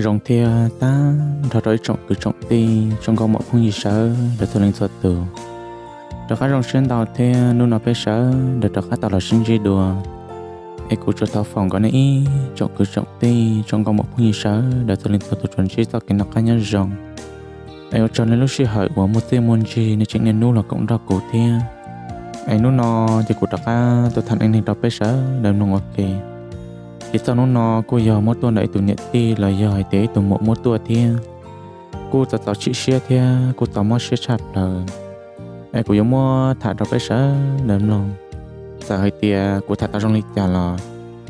nên rộng ta thọ rồi trọng cứ trọng ti trong con một phong gì sợ để tôi lên thuật từ đó phát rộng sinh tàu thì nu nó bé sợ để đó phát tàu là sinh gì đùa ai cũng cho tàu phòng có nấy trọng cứ trọng ti trong con một phong gì sợ để tôi lên thuật từ chuẩn chỉ tao cái nó cá nhân rộng ai cho nên lúc xí hỏi của một tiêu môn gì nên chính nên nu là cũng ra cổ thiên ai nu nó thì cũng đặt ra tôi thành anh thì đó bé sợ để nó ngọt kì thì sau nó nó cô giờ mỗi tuần đấy tụi nhện ti là giờ hay tế tụi một mỗi tuần thì cô tao tao chị xe thì cô tao mỗi xe chặt là ai cô giống mua thả ra cái sợ đầm lòng giờ hơi tia cô thả tao trong lịch trả là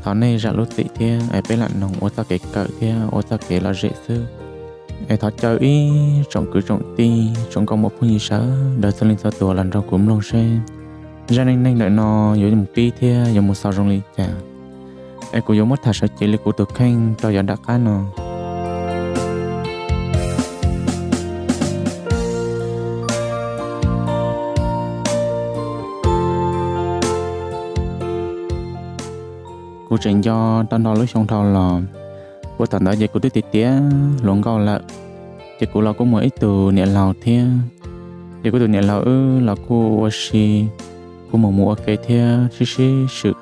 thảo này ra lúc tị thì ai bé lặn nồng ô tao kể cỡ thì ô tao kể là dễ sư ai thọ chơi ý trọng cứ trọng ti trọng có một phụ gì sợ đợi sau lên sau tuổi lần trong cũng lòng xe ra nên nên đợi nó giống một pi thì giống một sao trong lịch trả em cũng giống mất thật sự chỉ là của thực hành cho dọn đặt cá à cô trình cho tân đo lúc xong thâu là cô tận đó dạy cô tí tí tía luận câu là thì cô là có một từ nhẹ lào thế thì cô từ nhẹ lào ư là cô washi cô mà mua cái thế xí xí sự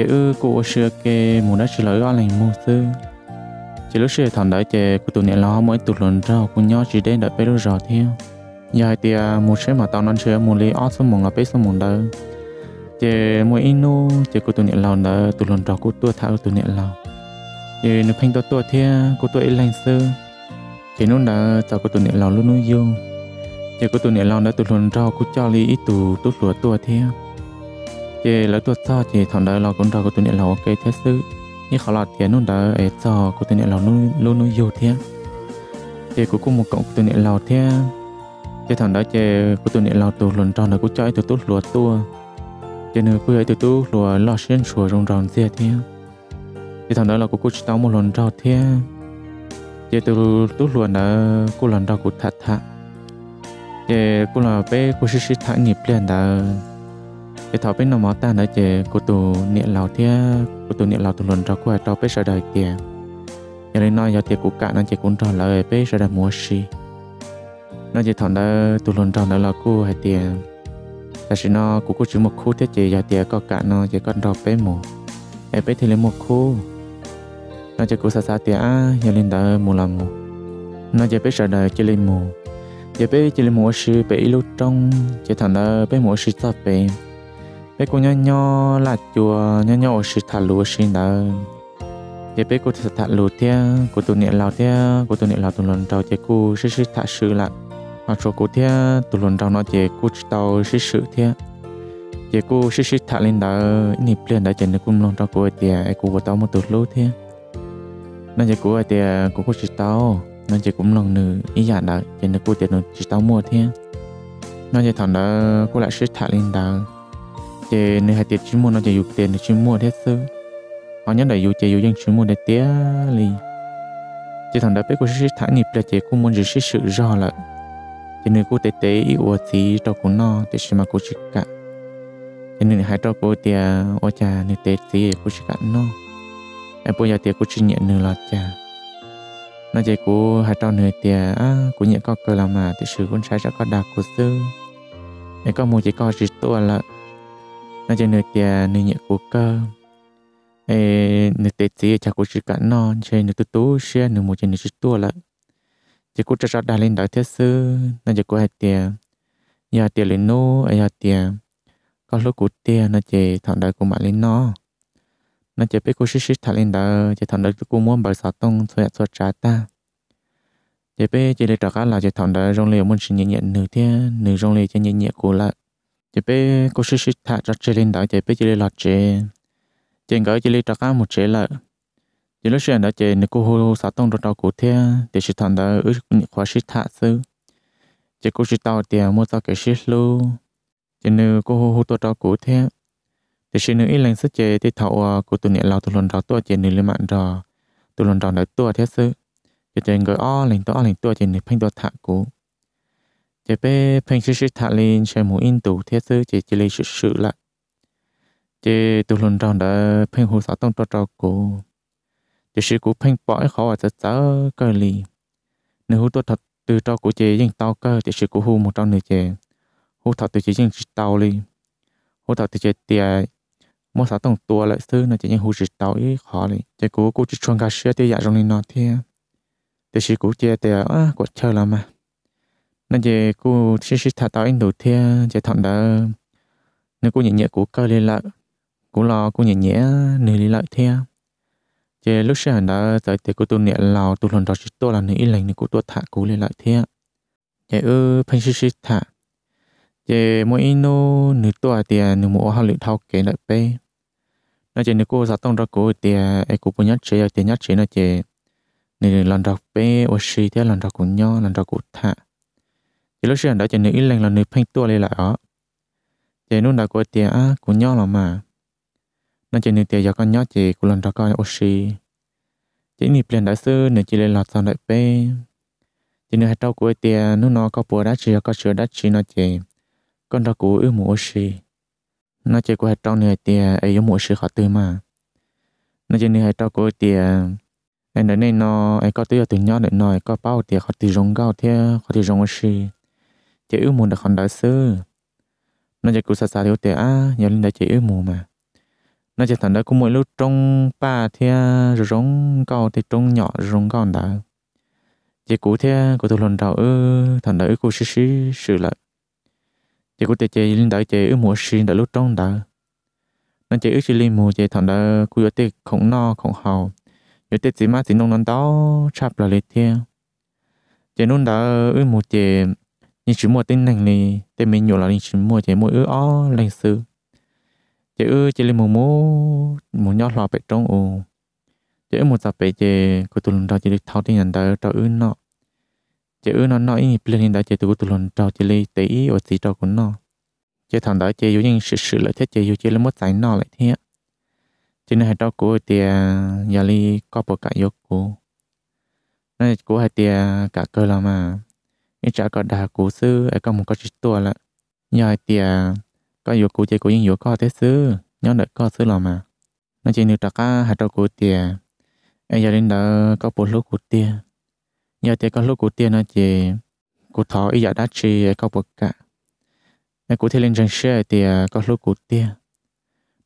chị ư cô xưa kê muốn đã chỉ lỗi gọi lành mua sư chị lúc xưa thằng đại chị của tụi nè lo mỗi tụi lần rau của nhau chỉ đến đợi bé đôi rò theo giờ thì một số mà tao nói xưa muốn lấy ót số muốn là bé số muốn đỡ chị mỗi inu chị của tụi nè lo đỡ tụi lần rò của tôi thao tụi nè lo chị nếu phanh tao tôi theo của tôi lành sư chị nôn đã cho của tụi nè lo luôn nuôi yêu chị của tụi nè lo đã tụi lần rò của cho lý ít tụ tụt lúa tôi theo chị lỡ tuột cho chị thằng đời là cũng đời của tụi nhện là ok thế sư như khó là tiền luôn đời ấy cho của tụi nhện là luôn luôn nuôi yêu thế chị cũng có một cộng của tụi là thế chị thằng đời chị của tụi nhện là tụi lần tròn đời của chơi tụi tút lùa tua chị nữ của ấy tụi tút lùa lo xuyên sủa rong ròng thế thế chị thằng đời là của cô chỉ tao một lần tròn thế chị tụi tút lùa đời cô lần tròn của thật thật chị cô là bé cô sĩ sĩ thẳng nhịp lên đời cái thảo bên nó mó ta nói chè cô tù niệm lào thia cô tù niệm lào tù luận ra qua trò bế sợ đời kìa giờ đây nói giờ tiệc của cả nó chè cũng trò lời bế sợ đời mua si nó chỉ thằng đó tù luận trò đó là cô hay tiền tại sao nó cũng có chữ một khu thế chè giờ tiệc có cả nó chỉ còn trò bế mù em bế thì lấy một khu nó chỉ cũng xa xa tiệc á giờ lên đó mù làm mù nó chỉ bế sợ đời chỉ lên mù giờ bế chỉ lên mù si bế lúc trong chỉ thằng đó bế mù si tập bế bé cô nhỏ nhỏ là chùa nhỏ nhỏ sự thả lúa xin đó chế bé cô thả lúa thế cô tu niệm lao thế cô tu niệm lao tu lần đầu chế cô sự sự thả sự là mà chỗ cô thế tu lần đầu nó chế cô chỉ tàu sự sự thế chế cô sự sự thả lên đó nhịp lên đó chế nó cũng lần đầu cô ai cô vào tàu một tụi lúa thế nên chế cô thì cô có chỉ tàu nên chế cũng lần nữa ý giả đó chế nó cô thì nó chỉ tàu mua thế nên chế thằng đó cô lại sự thả lên đó chế nơi hai tiết chín mua nó chế dụ tiền chín mua thế sư, họ nhớ đại dụ chế dụ dân chín mua để tía li chế thằng đã biết của sĩ thả nhịp là chế cũng muốn giữ sĩ sự do là chế nơi cô tế tế ý ủa tí cho cô nó thì sĩ mà cô chỉ cả chế nơi hai cho cô tía ô cha nơi tế tí cô chỉ cả nó em bây giờ tía cô chỉ nhận nơi là cha nó chế cô hai cho nơi tía à cô nhận có cơ làm mà tế sự con trai cho có đạt của sư em có mua chỉ có chỉ tua là nó cho nơi tia nơi nhẹ của cơ ê nơi tê tì chả của chỉ cả non chơi nơi tu tu xe nơi một chơi nơi chỉ tua lại chỉ của cho đa lên đại thiết sư nó chỉ của hai tia nhà tia lên nô ai nhà tia có lúc của tia nó chỉ thằng đại của mà lên nó nó chỉ biết của sĩ sĩ thằng lên đại chỉ thằng đại của muốn bảo sao tông thôi ạ trả ta chỉ biết chỉ để trả cá là chỉ thằng đại rong liều muốn xin nhẹ nhẹ nửa thế nửa rong liều cho nhẹ nhẹ của lại chỉ bé cô sĩ sĩ thả ra chơi lên đó chỉ bé chơi lọt chơi chơi gọi chơi lên trắc cá một chơi là chỉ lúc xuyên đó chơi nếu cô hô sáu tông rồi tàu cụ thế để sĩ thằng đó ước khóa sĩ thả sư chỉ cô sĩ tàu tiền mua tàu cái sĩ lu chỉ nếu cô hô hô tàu tàu cụ thế để sĩ nữ ít lần sức chơi thì thầu à, của tụi nhẹ lao tu lần đó tu chơi nữ lên mạng đó tu lần đó nói tôi thế sư chỉ chơi gọi o lần tu o lần tu chơi nữ phanh tôi thả cụ chế bé phanh sĩ sĩ thả lên sẽ muốn in tủ thiết sư chế chỉ lấy sự sự lại chế tụ lần tròn đã phanh hồ sáu tông trò trò cổ chế sĩ cũ phanh bỏi khó ở tất cả cơ lì nếu hồ tôi thật từ trò của chế dành tao cơ chế sĩ cũ hồ một trong nửa chế hồ thật từ chế dành tao lì hồ thật từ chế tiề mỗi sáu tông tua lại sư là chế dành hồ chỉ tao ý khó lì chế cũ cũ chỉ chuông gà sữa tiêu dạ trong này nọ thế chế sĩ cũ chế tiề á của chơi làm à nên về cô xí xí thả tao anh đầu tiên giờ thằng đó nếu cô nhẹ nhẹ cô cơ liên lợi cô lo cô nhẹ nhẹ nơi liên lợi theo giờ lúc sáng đó tới thì cô tu nhẹ lò tu lần đó chỉ tu là nữ lành nên cô tu thả cô liên lợi theo giờ ư phan xí xí thả giờ mỗi nô nữ tu thì nữ mua hàng lượng thao kế lại bé nó chỉ nữ cô giáo tông đó cô thì ai cũng muốn nhắc chế thì nhắc chế nó chỉ nữ lần đó bé ô xí theo lần đó cũng nhau lần đó cũng thả chỉ lúc xưa đã cho nữ lên là nữ phanh tua lên lại ở chỉ nút đã có tiền á cũng nhỏ lắm mà nó chỉ nữ tiền giờ con nhỏ chỉ cũng lần đó coi oxy chỉ nịp liền đã sư nữ chỉ lên lọt sang đại pe chỉ nữ hai trâu của tiền nút nó có bùa đá chỉ có sữa đá chỉ nó chỉ con đó của ư mũ oxy nó chỉ của hai trâu này tiền ấy giống mũ oxy khó tư mà nó chỉ nữ hai trâu của tiền anh nói nên nó anh có tư từ nhỏ đến nói có bao tiền khó tư rong cao thế khó tư rong oxy chị ước muốn đã còn đại sư nó chỉ cứu xa xa thiếu tiền á nhớ lên đại chị ước mù mà nó chỉ thằng đó cũng mỗi lúc trong ba thì rong cao thì trong nhỏ rong cao đã chỉ cũ thì của tôi lần đầu ư thằng đó cô sư sư sự lại chỉ cũ thì chị lên đại chị ước mù xí đã lúc trong đã nó chỉ ước chỉ lên mù chị thằng đó cô yếu tê không no không hào yếu tê chỉ má chỉ nông nón đó chắp là lệ thiên chị nông đã ước mù chị nhưng chỉ mua tên nành này tên mình nhiều là nên chỉ mua chỉ mua ư ó lên sư chỉ ư chỉ lên một mũ một nhót lò bẹt trong ồ chỉ ư một tập bẹt chỉ của tụi lần đầu chỉ được thao tin nhận đó cho ư nọ chỉ ư nó nói như lên hiện đại chỉ tụi tụi lần đầu chỉ đi tỷ ý ở tỷ trò của nó chỉ thằng đó chỉ yếu nhưng sự sự lợi thế chỉ yếu chỉ lấy một tài nọ lại thế chỉ nên hai trò của thì giờ đi có bộ cả yếu của nên của hai tia cả cơ là mà nhưng chả có đà cụ sư ở có một à, có chút tua là nhờ tiề có nhiều cụ chơi cụ nhưng nhiều có thế sư nhớ đợi có sư lòng mà nó chỉ nếu trắc cá hạt trâu cụ tiề em giờ đến đó có bộ lúc cụ tiề nhờ tiề có lúc cụ tiề nó chỉ cụ thọ ý giờ đã chỉ có bộ cả em cụ thể lên rừng tiề à, có lúc cụ tiề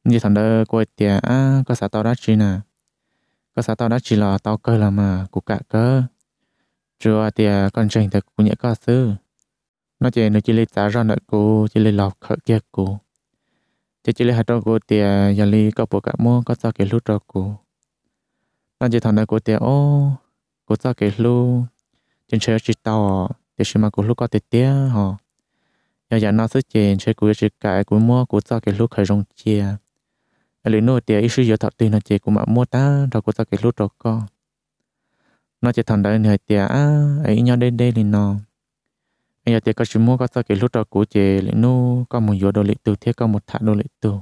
như thằng đó cụ tiề có sao tao đã chỉ nè có sao tao đã chỉ là tao cơ làm mà cụ cả cơ chúa thì à, con tranh thật cũng nhẹ có sư nó chỉ nó chỉ lấy giá ra nợ cô chỉ lấy lọc khởi kia cô chỉ chỉ lấy hạt đó cô thì à, giờ lấy có bộ cả mua có sao cái lúc đó cô nó chỉ thằng đó cô thì ô cô sao cái lúc trên chơi chỉ tao thì xem mà cô lúc có tiền tiền họ giờ giờ nó sẽ trên chơi cô chỉ cái cô mua cô sao cái lúc khởi rong chia lấy nô thì ít sự giờ thọ tiền nó chỉ cô mà mua ta rồi cô sao cái lúc đó con nó chỉ thằng đấy người tiệt á ấy nhau đến đây liền nó bây giờ tiệt có chúng mua có sao cái lúc đó cũ chỉ liền nu có một giờ đồ lệ từ thế có một thả đồ lệ từ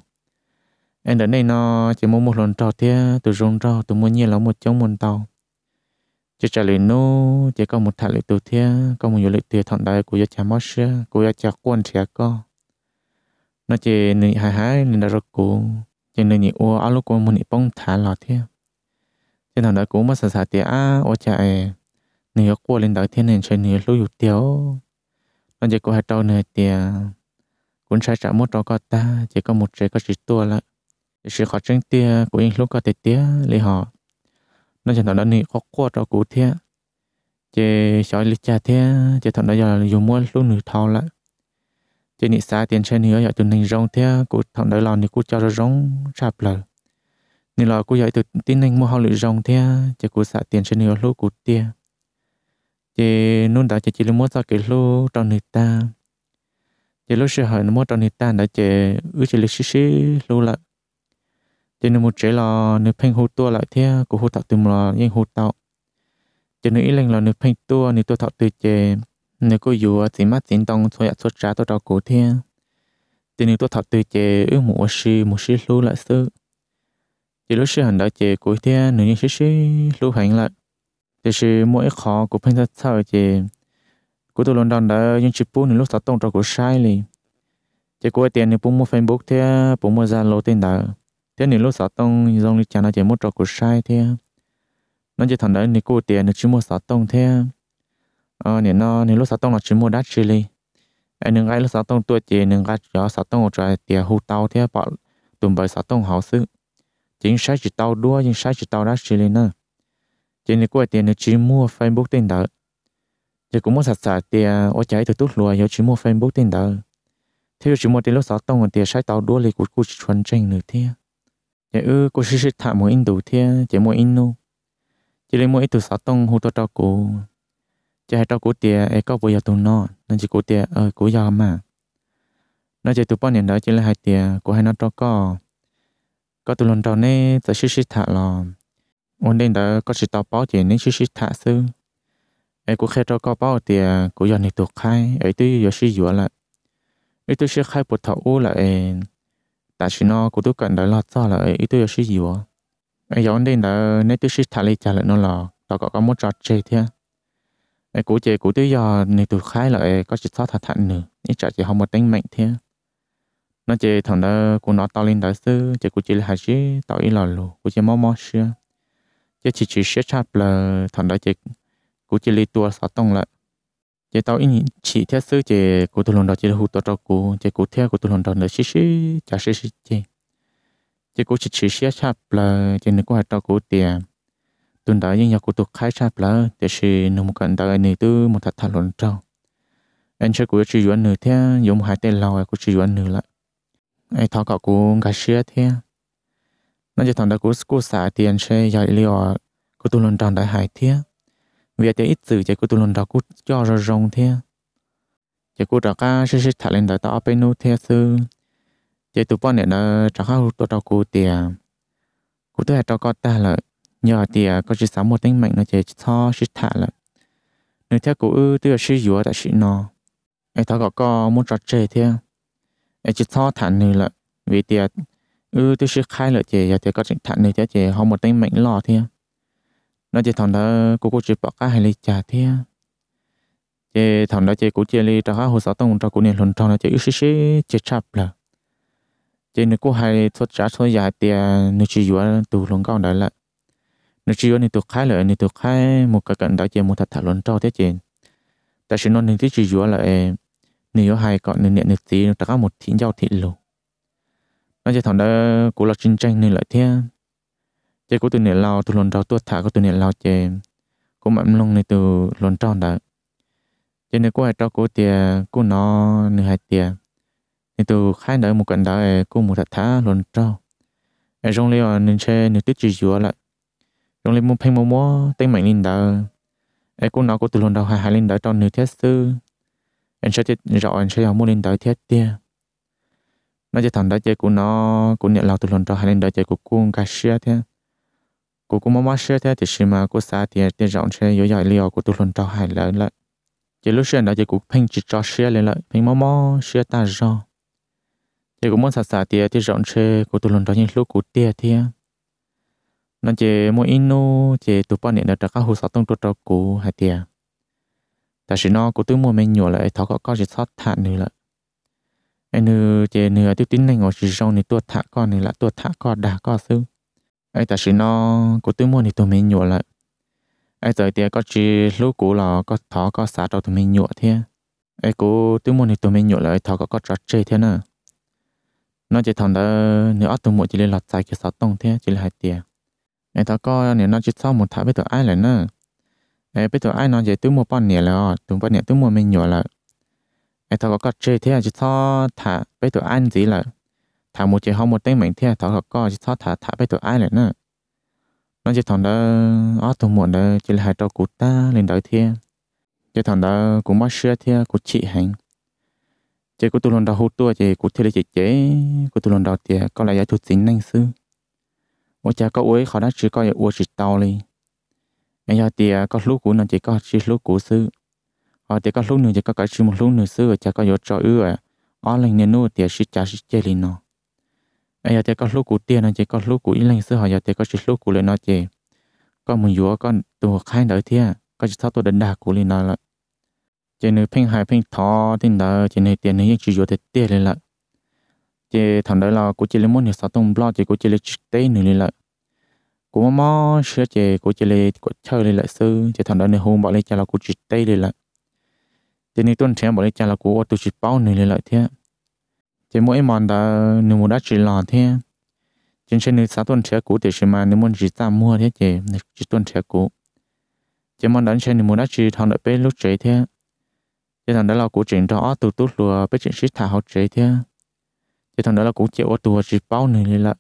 em đến đây nó chỉ mua một lần trò thế từ rong trò từ mua nhiều là một chống một tàu chỉ trả liền nu chỉ có một thả lệ từ thế có một giờ lệ từ thằng đấy của gia cha mất xe của gia cha quân trẻ co nó chỉ nị hài hài nên đã rất cũ chỉ nên nị ua alo của mình bông thả lọt thế trên thằng đó cũng mất sạch tía ô chạy nếu qua lên đó thiên nền chơi nếu lưu hữu tiếu nó chỉ có hai trâu nữa tía cũng sai trả một trâu có ta chỉ có một trái có chỉ tua lại sự khó tránh tía của anh lúc có tía tía lấy họ nó chỉ thằng đó nếu có qua trâu cũ thế chỉ sợ lý cha thế chỉ thằng đó giờ dùng mua lúc nửa thâu lại chỉ nị xa tiền chơi nếu giờ tụi mình rong thế cũng thằng đó lo nếu cũng cho rong sạp lời nên là cô dạy từ tin anh mua hao lụi rồng thế à? chỉ cô xả tiền trên nhiều lô cụt tia chỉ nôn đã chỉ chỉ là mua ra cái lô trong người ta chỉ lô sẽ hỏi mua trong người ta đã chỉ ước chỉ là xí xí lô lại chỉ nên một chế là nếu phanh hô tua lại thế à? cô hô tạo từ một là yên hô tạo chỉ nên ý lệnh là nếu phanh tua nếu tua tạo từ chế nếu cô dù chỉ mắt chỉ tông thôi ạ xuất ra tôi đào cổ thế à? chỉ nên tua tạo từ chế ước một xí một xí lô lại sớm chỉ lúc xưa hành đã chế cuối thế nếu như xí xí lúc hành lại thì sự mỗi khó của phanh thật sao chế của tôi luôn đang đã những chụp bút lúc tao tông trò của sai liền chỉ của tiền thì bung mua Facebook thế bung mua Zalo tiền đó thế nếu lúc tao tông dòng đi chán là chế mua trò của sai thế nó chỉ thằng đấy thì cuối tiền thì chỉ mua tao tông thế ờ nếu nó nếu lúc tao tông là chỉ mua đắt chili li anh đừng ai lúc tao tông tôi chế đừng ai cho tao tông một trái tiền hụt tao thế bọn tụm bởi tao tông hảo sự chính sách chỉ tao đua chính sách chỉ tao đã xử lý nữa chỉ nên quay tiền chỉ mua facebook tiền đó chỉ cũng muốn sạch sạch tiền ở à, cháy từ tút lùi rồi chỉ mua facebook tiền đó thế chỉ mua tiền lúc sáu tông còn tiền sách tao đua lấy cút cuộc chuẩn tranh nữa thế chỉ ư cô sĩ sĩ thả mua in đồ thế chỉ mua in nô chỉ lấy mua ít từ sáu tông hút tao tao cũ chỉ hai tao cũ tiền ấy có bây giờ tụi nó nên chỉ cố tiền ở cố giờ mà nó chỉ tụi bọn này đó chỉ là hai tiền của hai nó tao có có tụi lần đầu nè tại xí xí thả lò ổn định đó có chỉ tao báo chỉ nên xí xí thả sư ấy cũng khai cho có báo thì à, cũng do này tụt khai ấy tôi giờ xí dừa lại ấy tôi sẽ khai bột thầu u em, ta chỉ nó cũng tôi cần đó lo cho là ấy tôi giờ xí dừa ấy ổn định đó nên tôi xí thả lại trả lại nó là tao có có một trò chơi thế ấy cũng chơi cũng tôi do này tụt khai lại có chỉ tao thả thẳng nữa nên trả chỉ không một tính mạnh thế nó chỉ thằng đó của nó to lên đó sư chỉ của chỉ là hai chứ tao ý lò lù của chị mò mò xưa chứ chỉ chỉ sẽ chạp là thằng đó chỉ của chỉ lấy tua sáu tông lại chỉ tạo ý chỉ theo sư chỉ của tôi lần đó chỉ là hụt tao của chỉ của theo của tôi lần đó là xí xí chả xí xí chị chỉ của chỉ chỉ sẽ chạp là chỉ nữ của hai tao của tiền tuần đó nhưng nhà của tôi khai chạp là để xí nó một cận đó này tư một thật thật lần trâu anh sẽ của chị yuan nữ theo dùng hai tên lò của chị yuan nữ lại ai thọ cọ cú gà xia thế nó chỉ thằng đó cú cú xả tiền xe giờ liệu cú tu lần tròn đại hải thế vì thế ít từ chạy cú tu lần đó cú cho rồi rồng thế chạy cú đó ca xí xí thả lên đó tao bên nút thế sư chạy tụ bọn này nó trả khá tu đạo cú tiền cú tôi hạt tao có ta lợi nhờ tiền có chỉ sáu một tính mạnh nó chạy cho xí thả lợi, nếu theo cú ư tôi là xí dúa tại xí nó ai thọ cọ cọ muốn trò chơi thế ấy chỉ thọ thản nư là vì tiệt ư tôi sẽ khai lợi chị giờ thì có chuyện thản nư cho chị họ một tên mệnh lò thế nó chỉ thằng đó cô cô chỉ bỏ cái hay lấy trả thế Chế thằng đó chế cũng chia ly cho hồ sơ tông cho cũng luận luôn trong chế chị ít xí chế chập là chế nếu cô hay thoát trả thoát giải tiệt nếu chị vừa tù luôn con đó là nếu chị vừa thì tụt khai lợi, thì tụt khai một cái cận đó chế một thật thản luôn cho thế chị tại sự nó nên thì chị vừa lại nếu hai còn nên nhận được tí nó các một thính giao thị lù nó chỉ thằng đó cố là chiến tranh nên lại thế chỉ cố từ nè lao từ lần đầu tôi thả có từ nè lao chè cố mạnh long này từ lần tròn đó cho nên cô hai cho cô tiề cô nó nửa hai tiề nên từ khai đợi một cận đó cô một thật thả lần tròn ở trong lấy nên xe nửa tiết chỉ dừa lại trong lấy một phen mua mua tay mạnh lên đó ai cô nó cô từ lần đầu hai hai lên đó cho nửa thiết sư anh sẽ thì rõ anh sẽ học muốn lên tới thiết tia nó chỉ thằng đại chơi của nó cũng nhận lòng từ lần đó hay lên đại chơi của cuông cà xia thế của cũng mong xia thế thì xí mà của xa thì thì rộng anh sẽ dễ dàng liều của từ lần đó hay lớn lại chỉ lúc xia đại chơi của phanh chỉ cho xia lên lại phanh mong mong xia ta rõ chỉ cũng muốn xa xa thì thì rộng anh của từ lần đó những lúc của tia thế nó chỉ mỗi inu chỉ tụi bọn này đã các hồ sơ tông tụi trâu cũ hay tiền แต่สินอกูตื้อมัวไม่หนัวเลยทอก็ก็จะทอดถานึงละไอ้นึเจเนื้อที่ติ้นในงอสิจงในตัวถาก้อนนี่ละตัวถาก้อนด่าก้อนซื้อไอ้แต่สินอกูตื้อมัวในตัวไม่หนัวเลยไอ้ใจเตียก็จีลูกกูหรอก็ทอก็สาดเอาตัวไม่หนัวเทียไอ้กูตื้อมัวในตัวไม่หนัวเลยทอก็ก็จัดเจเทียน่ะ nó chỉ thằng đó nếu ở tụi một chỉ là lọt trái cái sáu tông thế chỉ là hai tiền này tao coi nếu nó chỉ sau một tháng biết được ai lại nữa ấy bây giờ ai nói về tôi mua bao nhiêu là tôi bao nhiêu tôi mua mình nhiều là ấy thằng có chơi thế à? chứ thọ thả bây giờ anh gì là thả một chế họ một tên mình thế à? thằng có chứ thọ thả thả bây giờ ai lại nữa nó chỉ thằng đó ở tôi muốn đó chỉ là hai trâu cụt ta lên đợi thế à? chỉ thằng đó cũng mất xưa thế cũng chị hành chỉ của tôi lần đầu hút tua chỉ của tôi lần đầu thì có lẽ giải thuật tính năng sư ôi cha có ôi khó đã chỉ có ôi chỉ tao liền bây à, ờ, à. giờ thì có lúc của nó chỉ có chỉ lúc của sư họ thì có lúc nữa chỉ có cái chỉ một lúc nữa sư chỉ có vô cho ư à ở lên nên nuôi thì chỉ trả chỉ chơi lên nó bây giờ thì có lúc của tiền nó chỉ có lúc của ít lên sư họ giờ thì có chỉ lúc của lên nó chỉ có một vua con tù khai đỡ thia có chỉ thao tôi đánh đà của lên nó là chỉ nữ phim hài phim thọ thì đó chỉ nữ tiền nữ những chỉ vô thì tiền lên lại chỉ thằng đó là của chỉ lên muốn hiểu sao tung blog chỉ của chỉ lên tế nữ lên lại của mó sửa chè của chè lê của chơi lê lại sư chè thằng đó nè hôm bỏ lấy chè là của chị tây lệ lại thế nên tuần trẻ bỏ lấy chè là của tôi chị bao này lệ lại thế chè mỗi món đã nếu muốn đã chỉ lò thế trên trên nếu sáu tuần trẻ của thì chỉ mà nếu muốn chỉ ta mua thế chè chỉ tuần trẻ của chè món đánh trên nếu muốn đã chỉ thằng đợi bé lúc trẻ thế chè thằng đó là của chuyện đó từ tút lùa bé chuyện xích thả học trẻ thế chè thằng đó là của chè ô tùa chỉ bao này lệ lại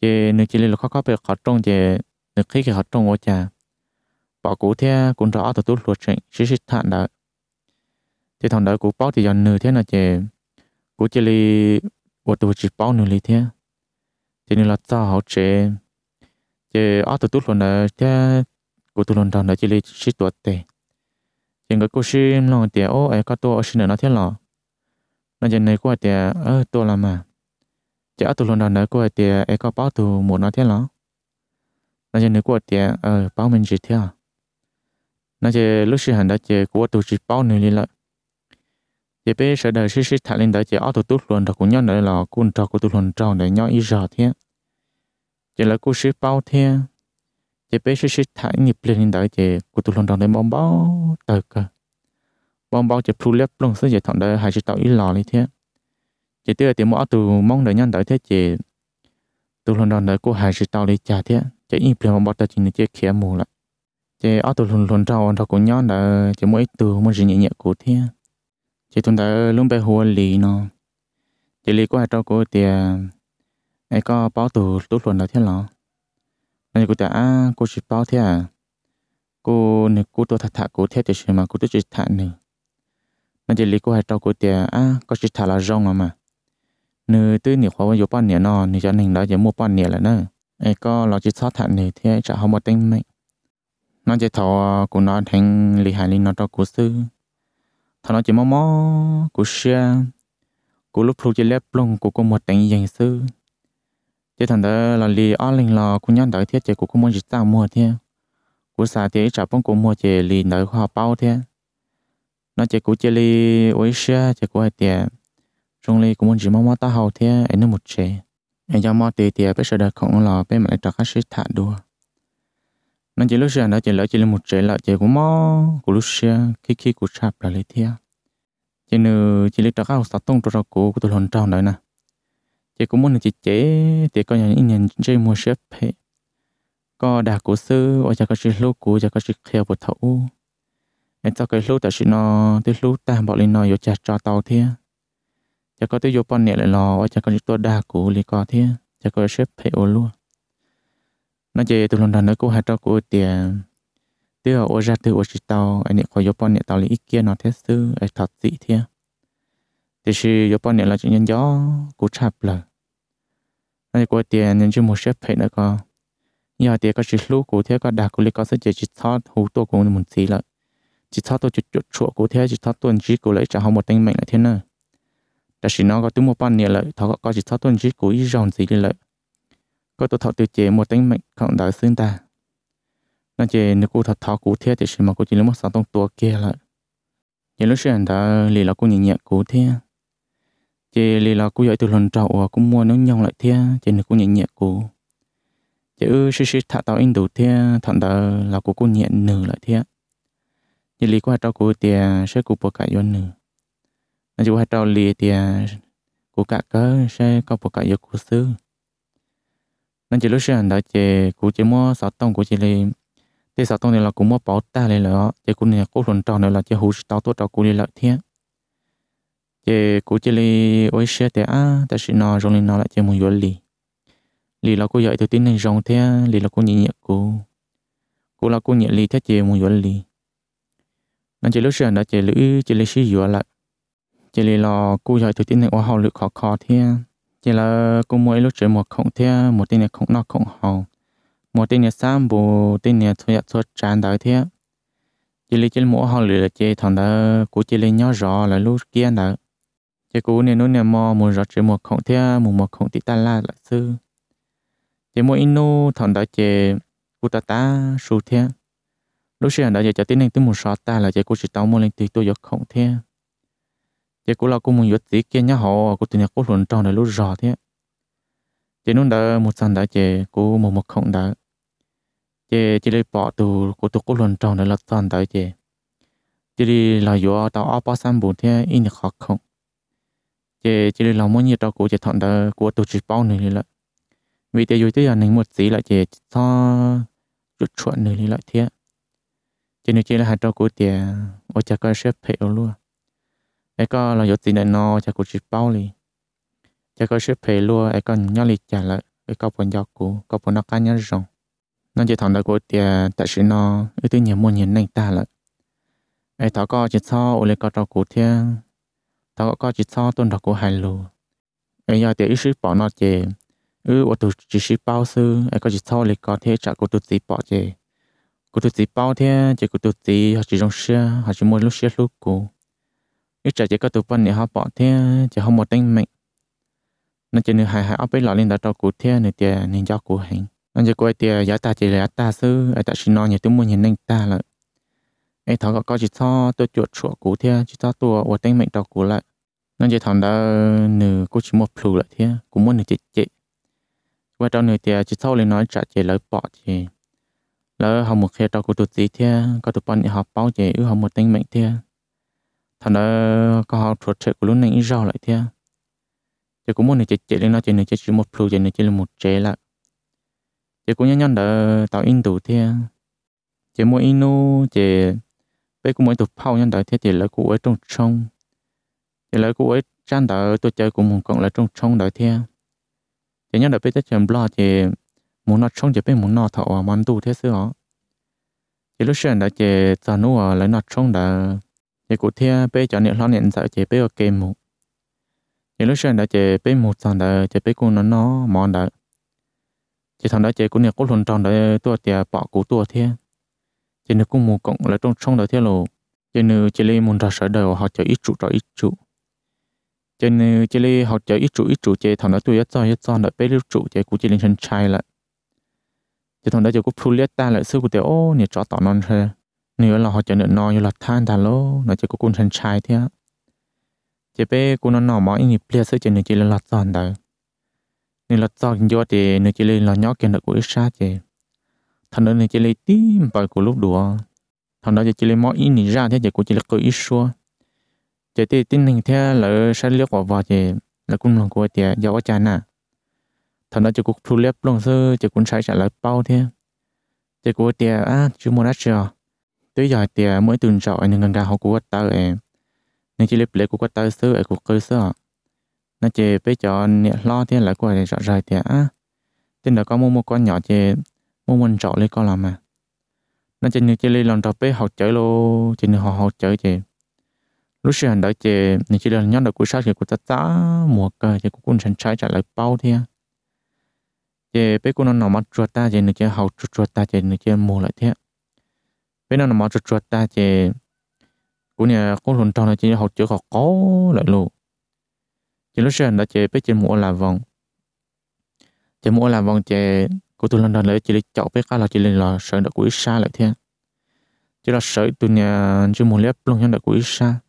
chế nước chỉ là khó khó về khó trông chế nước khí cái khó trông ở cha bỏ cũ thế cũng rõ từ tốt luật chuyện sĩ sĩ thản đó thì thằng đó cũ bỏ thì dần nửa thế là chế cũ chỉ là một tuổi chỉ bỏ nửa lý thế thì nên là sao họ chế chế ở từ tốt luật đó thế cũ tốt luật đó chỉ là sĩ tuổi tệ thì người cô sĩ lòng tiền ô ấy có tôi ở sinh nó thế lọ nó giờ này cô tiền ở tôi làm mà chỉ ở tụ luôn đó nữa của thì em có bao tụ muốn nó thế lắm, nó chỉ nữa của thì ờ bao mình chỉ theo, à nó chỉ lúc sinh hành đó chỉ của tụ chỉ bao nữa đi lại chỉ bây giờ đời xí xí thằng lên đó chỉ ở tụ tốt luôn đó cũng nhớ nữa là quân trò của tụ luôn trò để nhớ ý rõ thế chỉ là cô xí bao thế chỉ bây giờ xí thằng nhịp lên đó chỉ của tụ luôn trò để bom bao tờ cơ bom bao chỉ phù lép luôn xí giải thằng đời hai chỉ tạo ý lò đi thế chỉ tiêu thì mỗi từ mong đợi nhân tới thế chỉ từ lần đầu đợi cô hải sự tao lấy trả thế chỉ im plei mà bắt đầu chỉ nên chơi khía mù lại chỉ ở từ lần lần trâu anh cũng nhớ đã chỉ mỗi từ muốn gì nhẹ nhẹ của thế chỉ tồn tại luôn bé hùa lý nó chỉ lý của hai trâu cô thì ai có báo từ tụ lần đợi thế nào nên cô đã cô chỉ báo thế à cô nếu cô tôi thật thà cô thế thì mà cô tôi chỉ thà này nên chỉ lý của hai trâu cô thì à có chỉ thà là rong mà nếu tư nhiều khóa vô bán nè nó nếu cho nên đó chỉ mua bán nè là nó ai có lo chỉ thoát thận thì thế chả không một tinh mấy nó chỉ thọ của nó thành lì hài lì nó cho của sư thọ nó chỉ mò mò của xe của lúc thu chỉ lép luôn của cô một tinh dành sư chỉ thằng đó là lì ở linh là của nhân đợi thiết chỉ của cô muốn chỉ tao mua thế của xa thì chả bông của mua chỉ lì đợi khoa bao thế nó chỉ của chỉ lì ôi xe chỉ của hai tiền trong li cũng muốn chỉ mong mắt ta hầu thế ấy nó một chế ấy do mò tì tì bé sợ đời không lò bé mà lại trọc khách thả đua nên chỉ lúc xưa nó chỉ lỡ chỉ là một chế là chế của mò của lúc xưa khi khi của sạp là lấy thế chỉ nữ chỉ lấy trọc khách sát tông trọc của của tụi hồn tròn đấy nè chỉ cũng muốn chỉ chế thì coi những nhân chơi mua xếp hệ có đà cổ sư ở cho cái sự lúc của cho cái sự theo bột thấu em cho cái lúc tại sự nó tới lúc ta bỏ lên nó yêu chặt cho tàu thế จะก็ตัวโยปอนเนี่ยเลยรอว่าจะก็ลิตัวดากูลิก็เทียจะก็เชฟเพโอลัวนั่นจะตุลนดันนั้นกูหาตัวกูเตียเตียโอจัดตัวโอชิตาอันนี้ขอโยปอนเนี่ยตอนลิอีเกียนอเทสต์ไอทัดสิเทียแต่ชื่อโยปอนเนี่ยเราจะยันย่อกูชับเลยนั่นจะกูเตียยันชื่อโมเชฟเพแล้วก็ยาเตียก็ชิลูกูเทียก็ดากูลิก็เสจจิตทอดหูตัวกูหมุนสีเลยจิตทอดตัวจุดจุดชั่วกูเทียจิตทอดตัวนี้กูเลยจะเอาหมดตั้งแม่งเลยเทียเนอร์ là chỉ nó có tụi một ban nè lợi thọ có chỉ thọ tuân chỉ của ý dòng gì đi lợi có tụi thọ tiêu chế một tính mệnh cộng đời xương ta nó chỉ nếu cô thật thọ cụ thế thì chỉ mà cô chỉ lấy một sản tông tua kia lợi chỉ lúc xưa ta lì là cô nhìn nhẹ cụ thế chỉ lì là cô dạy từ lần trậu cũng mua nó nhong lại thế chỉ nếu cô nhìn nhẹ cụ chỉ ư xí xí thả tao in đủ thế thằng đó là cô cô nhẹ nử lại thế chỉ lì qua trâu cụ thì sẽ cụ bỏ cả yon nửa nên chú hai trâu lìa thì à, cụ cả cớ sẽ có một cái yêu cụ sư nên chỉ lúc sáng đó chỉ cụ chỉ mua sáu tông cụ chỉ lì thì sáu tông này là cụ mua bảo ta lì là chỉ cụ này cụ thuần tròn này là chỉ hú tao tôi trâu cụ lì lợi thiên chỉ cụ chỉ lì ôi xe thì à ta sẽ nói rồi nó lại chỉ muốn yêu lì lì là cụ dạy từ tin này rong thế à, lì là cụ nhị nhị cụ cụ là cụ nhị lì thế chỉ muốn yêu lì nên chỉ lúc sáng đó chỉ lữ chỉ lì sử dụng lại chỉ là lo cú dạy từ tiếng này qua học lực khó khó thế chỉ là cú mỗi lúc chơi một không thế một tiếng này không nó không học một tiếng này sáng bù tiếng này thu nhập thu tràn đời thế chỉ là chỉ mỗi học lực là chỉ thằng đó cú chỉ là nhớ rõ là lúc kia đó chỉ cú này nói này mò một rõ chơi một không thế một một không tí ta la lại sư chỉ mỗi inu thằng đó chỉ cú ta ta su thế lúc xưa đó giờ cho tiếng này tiếng một sọt ta là chỉ cú chỉ tao mua lên thì tôi giật không thế chỉ cố là cố muốn yếu tí kia nhá họ cũng tự nhiên cũng luôn trong này lúc rõ thế chỉ nút đó một sàn đã chỉ cố một một không đã chỉ chỉ lấy bỏ từ cố tụ cố luôn tròn để lật sàn đã chỉ chỉ đi là yếu tao ở bao san bù thế in được khó không chỉ chỉ đi là muốn nhiều tao cố chỉ thọn đó của tụ chỉ bao đi lại vì thế yếu thế là nên một tí là chỉ cho chút chuẩn đi lại thế chỉ nếu chỉ là hai tao cũng tiền ở chả có xếp phải luôn ai có là giờ tiền nó chắc cũng chỉ bao li chắc có xếp phê luôn ai có nhớ li trả lại ai có phần giọt cũ có phần nó cá nhân rồi nó chỉ thằng đó của tiền tại sự nó ưu tiên nhiều muốn nhìn này ta lợi, ai thảo có chỉ sau ule có trò cũ thiên thảo có chỉ sau tôn đó của hai lù ai giờ tiền ít xếp bỏ nó chè ư ô tụ chỉ xếp bao sư ai có chỉ sau lịch có thế trả của tụ chỉ bỏ chè của tụ chỉ bao thế chỉ của tụ chỉ họ chỉ trong xe họ chỉ mua lúc xe lúc cũ ít trả chỉ có tụ phân để họ bỏ thế chỉ không một tên mệnh nó chỉ nửa hai hai áp với lọ lên đã cho cụ thế này tiền nên cho cụ hành nó chỉ quay tiền giá ta chỉ là ta sư ở ta xin nó nhiều tiếng muốn nhìn nên ta lại ấy thằng có coi chỉ cho tôi chuột chuột cụ thế chỉ cho tôi một tên mệnh cho cụ lại nó chỉ thằng đã nửa cô chỉ một phù lại thế cũng muốn nửa chị chị qua trong nửa tiền chỉ sau lên nói trả chỉ lấy bỏ thì lỡ học một khi cho cụ tụt gì thế có tụt bọn họ bao chỉ ư học một tên mình thế thằng đó có học thuật chơi của lúc này rau lại thế chơi à? cũng muốn này chơi chơi lên nó chơi này chơi chỉ một plu chơi này chơi là một chế là chơi cũng nhanh nhanh đã tạo in đủ thế chơi mua inu chơi bây cũng mỗi tụt phao nhanh đỡ thế chơi lấy cụ ấy trong trong chơi lấy cụ ấy chăn đỡ tôi chơi cũng một cộng lại trong trong đỡ thế chơi à? nhanh đỡ bây tới chơi blog chỉ muốn nó trong chỉ bây muốn nó thọ món đủ thế xưa chỉ lúc xưa đỡ chỉ tao nua lại nó trong đỡ thì cụ thia bé cho nên lo nên sợ chế bé ở kèm một thì lúc sau đã chế bé một thằng đã chế bé cũng nó nó mòn đã chế thằng đã chế cũng này cô luôn tròn đã tua tiệt bỏ cụ tua thia chế nữa cũng mù cộng là trong trong đã thia lồ chế nữa chế lê muốn ra sở đời họ chơi ít trụ trò ít trụ chế nữa chế lê họ chơi ít trụ ít trụ chế thằng đã tua ít cho ít cho đã bé lưu trụ chế cũng chế lên chân trai lại chế thằng đã chế cũng phu liệt ta lại sư cụ tiểu ô nè chó tỏ non chơi nếu là họ chở nữa nó như là than thà lô nó chỉ có cuốn thân trai thế chỉ bé cuốn nó nọ mà anh nhịp lia sơ chỉ nó chỉ là lọt giòn đấy nếu lọt giòn do thì nó chỉ là nhỏ kia nó của xa chỉ thằng nữa nó chỉ là tím bởi của lúc đùa thằng đó chỉ là mỗi in nhị ra thế chỉ của chỉ là cơ ít xua chỉ tê tin hình thế là sẽ liếc vào vào chỉ là cũng lòng của tiệt giàu quá chán à thằng đó chỉ cũng thu lép luôn sơ chỉ cũng sai trả lại bao thế chỉ của tiệt à chưa mua đã chưa tới giờ thì à, mỗi tuần rồi nên gần ra học của ta em nên chỉ lấy lấy của ta sơ ở cuộc cơ sơ nó chỉ bây giờ nè lo thì là của rõ rời thì á tin là có mua một con nhỏ chỉ mua mình trọ lấy con làm mà nó chỉ như chỉ lấy lần đầu bé học chơi lô chỉ như họ học chơi chỉ lúc xưa hành đợi chỉ nên chỉ là nhóm đầu của sao thì của ta ta mùa cơ chỉ của quân sẵn trái trả lại bao thì chỉ bé của nó nằm mắt chuột ta chỉ nên chỉ học chuột ta chỉ nên chỉ mua lại thế bên nó mò chuột chuột ta chè, cũng nhà cũng hồn tròn này chỉ học chữ học có lại lù chỉ lúc xưa đã chè biết chỉ mua là vòng chỉ mua là vòng chè của tôi lần đầu lấy chỉ lấy chọn biết cái là chỉ là sợi được quý xa lại thế chỉ là sợi tôi nhà chưa muốn lép luôn nhân được quý xa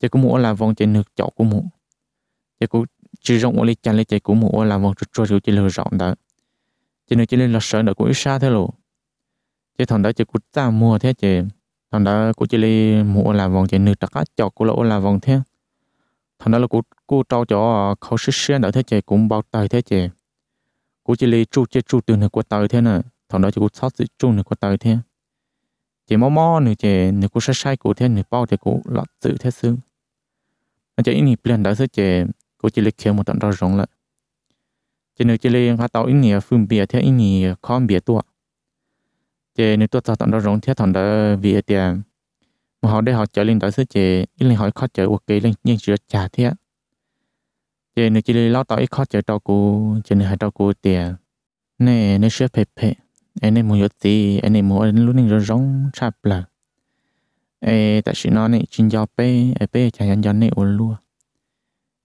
chỉ có mua là vòng chè được chọn của mua chỉ cũng chỉ rộng lấy chân lấy chè của mua là vòng chuột chuột chỉ lừa rộng đó chỉ nữa chỉ là sợi được quý xa thế luôn chứ thằng đó chỉ cút ta mua thế chứ thằng đó cú chỉ đi mua là vòng chỉ nửa trắc cho cú lỗ là vòng thế thằng đó là cú cú trao cho ờ, khâu sĩ sĩ đó thế chứ cũng bao tay thế chứ cú chỉ đi chu chơi chu từ nửa của tay thế nè thằng đó chỉ cú sót giữ chu nửa của tay thế chỉ mò mò nửa chứ nửa cú sai sai cú thế nửa bao thì cú lọt giữ thế sư anh chỉ nhìn biển đó thế chứ cú chỉ đi kêu một tận rau rong lại chỉ nửa chỉ đi hoa tàu ít nhiều phương bìa thế ít nhiều con bìa tuột chế nếu tôi tạo tận đó rộng thiết thằng đó vì tiền à, mà họ để họ trở lên tới sự chế ít lên hỏi khó trở kỳ lên nhưng chưa trả thiết chế nếu chỉ lo tạo ít khó trở đâu cũ chế nếu hai đâu cũ tiền nè nếu chưa phê phê anh này muốn gì anh này muốn anh luôn nên rộng rộng chạp là ê tại sự nó này chính do pê ê pê chả nhận nhận này ổn luôn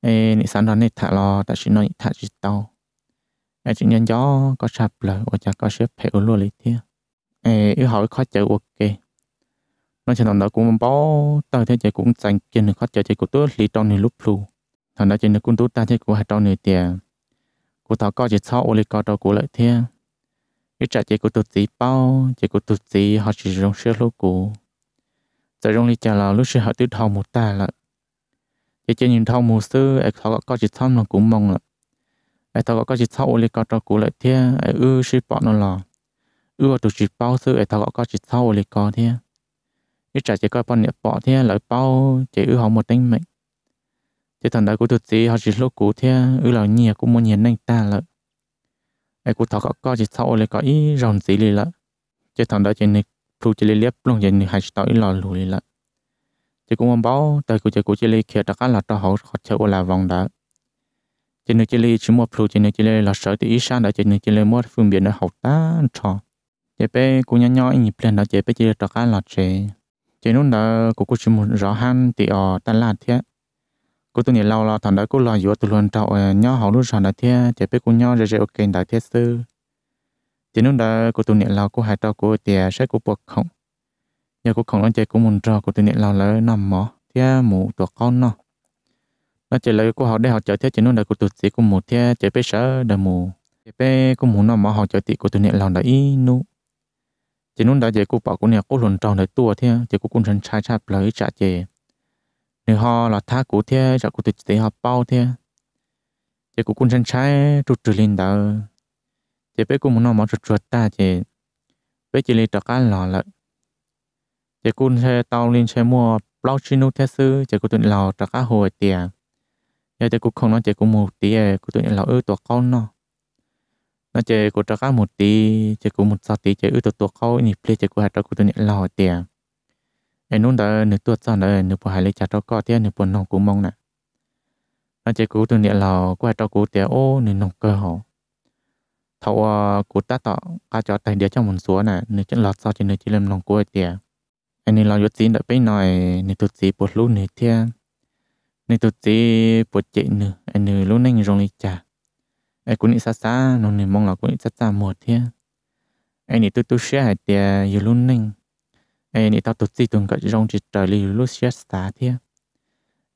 ê nị sẵn đó này thả lo tại sự nó thả chỉ tàu ê chỉ nhận gió có chạp là ủa chả có xếp phê ổn luôn lấy thiết khó chờ ok 카자 오케 nó chỉ nó cũng bó tao thế chỉ cũng dành trên được chờ chơi của tôi lý trong này lúc lù thằng đó chỉ nó cũng tôi ta chỉ của hai trong này tiền của tao coi chỉ sau ô li coi tao của lợi thế cái trả chỉ của tôi tí bao chỉ của tôi tí họ chỉ dùng xe lô cũ tại trong lý trả là lúc xe họ tiêu thầu một ta là chỉ chỉ nhìn thầu một sư ai tao có chỉ sau nó cũng mong là ai tao có chỉ sau ô li coi tao của lợi thế ai ư sư bỏ nó là ưa tụ chỉ bao sự ấy thảo có chỉ sau lì có thế ít trả chỉ coi bọn niệm bỏ thế lại bao chỉ ư họ một tính mệnh thế thằng đó cũng tụt gì họ chỉ lúc cũ thế ư là nhiều cũng muốn nhìn anh ta lợi, ai cũng thảo có chỉ sau lì có ý ròn gì lì lợi, thế thằng đó chỉ niệm phụ chỉ lì liếp luôn vậy niệm hay tao ý lò lùi lợi, lợ chỉ cũng muốn báo tới cũng chỉ cũng chỉ lì kia cả là tao hậu họ chơi là vòng đó chỉ niệm chỉ lì chỉ một phụ chỉ niệm chỉ lì là sợ thì ý sang đó chỉ niệm chỉ lì một phương biện nó học ta trò chế bé cũng nhỏ nhỏ nhịp lên đó chế bé chỉ được cái lọt chế chế lúc đó cũng cũng chỉ muốn rõ han thì ở ta lạt thế cô tôi nhớ lâu là thằng đó cô lo giữa tôi luôn trâu ờ, nhỏ hậu luôn rằng đó thế chế bé cũng nhỏ rồi rồi ok đại thế sư chế lúc đó cô tôi nhớ lâu cô hai trâu cô thì sẽ cô buộc không nhờ cô không nói chế cũng muốn trâu cô tôi nhớ lâu là nằm mỏ thế mũ tuột con nó nó chỉ lấy cô họ để họ chơi thế chỉ nó là cô tụt sĩ cô một thế chơi bé sợ đờ mù chỉ bé cô muốn nó mà họ chơi thì cô tụi nhẹ lòng đã ý nu chỉ nút đã dễ cô bảo cô nè cô luận tròn để tua thế chỉ cô cũng sẵn trái trái lấy trả về nếu họ là tha cô thế trả cô tự tế họ bao thế chỉ cô cũng sẵn trái rút trừ lên đó chỉ bé cô muốn nó mà rút rút ta chỉ bé chỉ lấy trả cá lò lại chỉ cô sẽ tao lên sẽ mua bao chi nút thế sư chỉ cô tự lò trả cá hồi tiền giờ chỉ cô không nói chỉ cô một tiền cô tự lò ư tua con nó nó chơi cô cho các một tí chơi cô một sao tí chơi ư tụt tụt khâu nhịp play chơi cô hai trò cô tôi nhẹ lò tiền em nôn đó nửa tuột sau nữa nửa buổi hai lấy trả trò co thế nửa buổi nòng cô mong nè nó chơi cô tôi nhẹ lò cô hai trò cô tiền ô nửa nòng cơ hồ thầu ờ, cô ta tọ cá chó tay đĩa trong một số nè nửa chân lọt sau trên nửa chỉ làm nòng cô tiền anh nên lo chút xíu đợi bên này nửa tụt xí buồn luôn nửa thiên nửa tụt xí buồn chị nửa anh nửa luôn lú rong rồi trả ai cũng xa xa nó nên mong là cũng xa xa một thế ai nghĩ tôi tôi sẽ hai tia yêu luôn nè ai nghĩ tao tôi chỉ tuần cả trong chỉ trời li lúc sẽ xa thế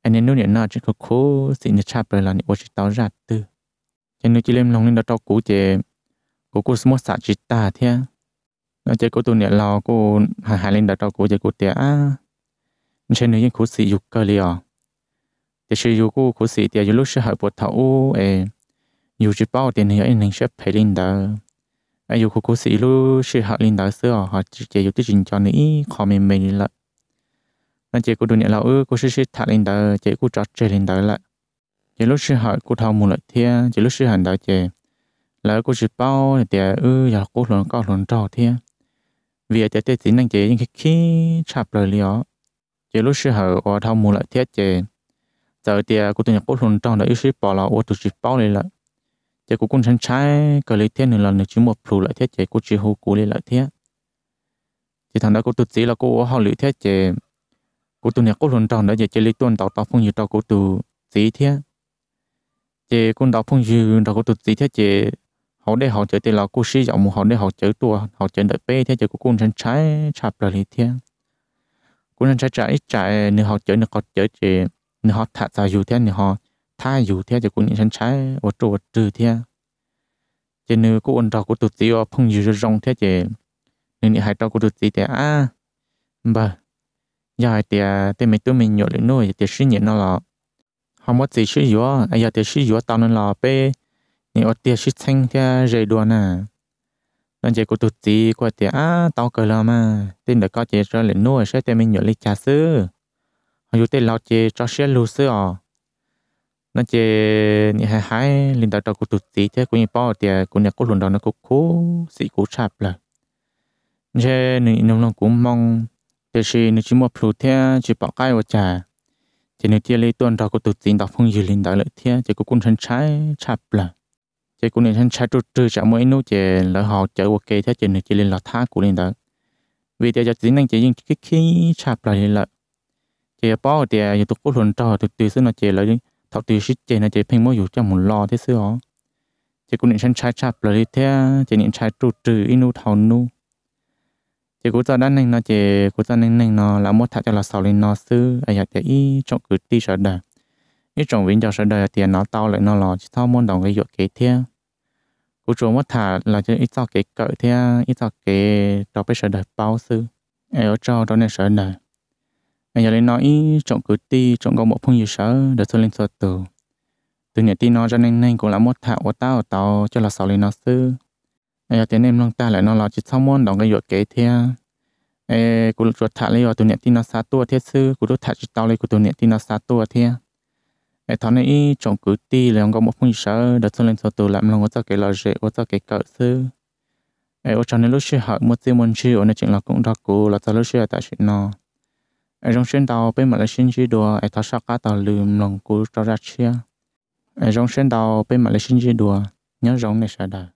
ai nên nô nị nó chỉ có khổ xin nhớ chạp rồi là nị ôi chỉ tao ra từ cho nên chỉ lên lòng nên đó tao cố chế cố cố sớm xả chỉ ta thế nó chỉ cố tôi nị lo cố hà hà lên đó tao cố chế cố tia à trên nơi những cố sĩ dục cơ li à thì sử dụng cố cố sĩ tia yêu lúc share hai bộ thảo ô ấy dù chỉ bao tiền thì anh nên xếp phải linh đờ, anh dù cố sĩ lu sẽ học linh đờ xưa họ chỉ chỉ dù tiết trình cho nĩ khó mềm mềm lại nên chỉ cố đôi này là ư cố sẽ sẽ thạc linh đờ chỉ cố trọt chơi linh đờ lại chỉ lúc sẽ học cố thao mù lại thia chỉ lúc sẽ hành đó chỉ là cố chỉ bao thì ư giờ cố luận cao luận trò thia vì chỉ tiết chính anh chỉ những cái khi chập lời lió chỉ lúc sẽ học cô thao mù lại thia chỉ giờ thì cố tụi nhà cố luận trò đã yêu sĩ bỏ lão ô tụi chỉ bao này lại chỉ cũng chẳng trái cái lấy thiên là chỉ một phù lại thiết chỉ cũng chỉ hô cố lấy lại thiết chỉ thằng đó cũng tự chỉ là cô họ lấy thiết chỉ cô tụi này cô luôn tròn đó giờ chỉ lấy tuần tàu tàu phong như tàu cô tụ chỉ thiết chỉ con tàu phong như tàu cô tụ chỉ thiết chỉ họ để họ chơi thì là cô sử dụng họ để họ chơi tua họ chơi đợi pe thiết chỉ cô cũng chẳng trái chạp lại thế cô chẳng trái trái trái nếu họ chơi nếu họ chơi chỉ nếu họ thả ra dù thế nếu họ tha dù thế cho cũng những sáng trái ở chỗ trừ thế cho nên cô ôn trò của tụt tiêu phong dù rong thế chứ nên những hai trò của tụt tiêu à, à, thế à bờ giờ thì thì mình tôi mình nhớ lên nuôi thì suy nghĩ nó là không có gì suy yếu à giờ thì suy yếu tao nên là bé những ở tiệt suy thanh thế rồi đùa nè nên chỉ của tụt tiêu của thì à tao cười làm mà tên được có chỉ cho lên nuôi sẽ thì mình nhớ lên trà sứ họ dù tên lao chỉ cho sẽ lưu sứ à nó chỉ nhị hai hai linh đạo đầu của tụt tí thế của nhị bao thì của nhà của luận đó nó cũng cố sĩ cố chạp là thế nên nông nông cũng mong thế thì nó chỉ một phù thế chỉ bỏ cái và trả thì nó chỉ lấy tuần đó của tụt tí đó phong dự linh đạo lợi thế chỉ có quân thân trái chạp là chỉ của nên thân trái tụt trừ trả mỗi nô chỉ là họ chở qua kê thế chỉ nó chỉ lên là thác của linh đạo vì thế cho tính năng chế những cái khi chạp lại là chỉ bảo thì những tụt quân luận đó tụt tí xưa nó chỉ là thảo tùy sĩ chế này chế phim mỗi dù cho muốn lo thế xưa họ chế cũng định săn trái chặt lời thế chế định trái trụ trừ inu thảo nu chế cũng cho đan nành nó chế cũng cho nành nành nó là một thảo cho là sáu lên nó sư ai giờ chế y trong cử ti sợ đời y trong viên cho sợ đời tiền nó tao lại nó lo chỉ thao môn đồng cái dụ kế thế cú chúa mất thả là chế ít cho kế cỡ thế ít cho kế đó phải sợ đời bao sư ai ở trong đó nên sợ đời nhà lên nói chọn cử ti chọn gom bộ phong nhiều sở để xuống lên sợ từ từ nhà ti nó ra nên nên cũng là một thạo của tao tao cho là sáu lên nó sư nhà tiền em lòng ta lại nó là chỉ sau môn đóng cái dột kế thia ê cũng ruột thạo lấy từ nhà ti nó xa tua thiết sư cũng đốt thả chỉ tao lấy của từ nhà ti nó xa tua thia ê thằng này chọn cử ti là gom bộ phong nhiều sở để xuống lên sợ từ làm lòng của tao cái lo dễ của tao cái cỡ sư ê ở trong này lúc xưa học một tiêu môn chưa ở nơi chuyện là cũng đọc cụ là tao lúc xưa tại chuyện nào ở trong sân đầu bên mặt là sinh chỉ đùa ở thảo sắc cá tàu lùm lòng cú cho ra chia ở trong sân đầu bên mặt là sinh chỉ đùa nhớ rộng này sẽ đời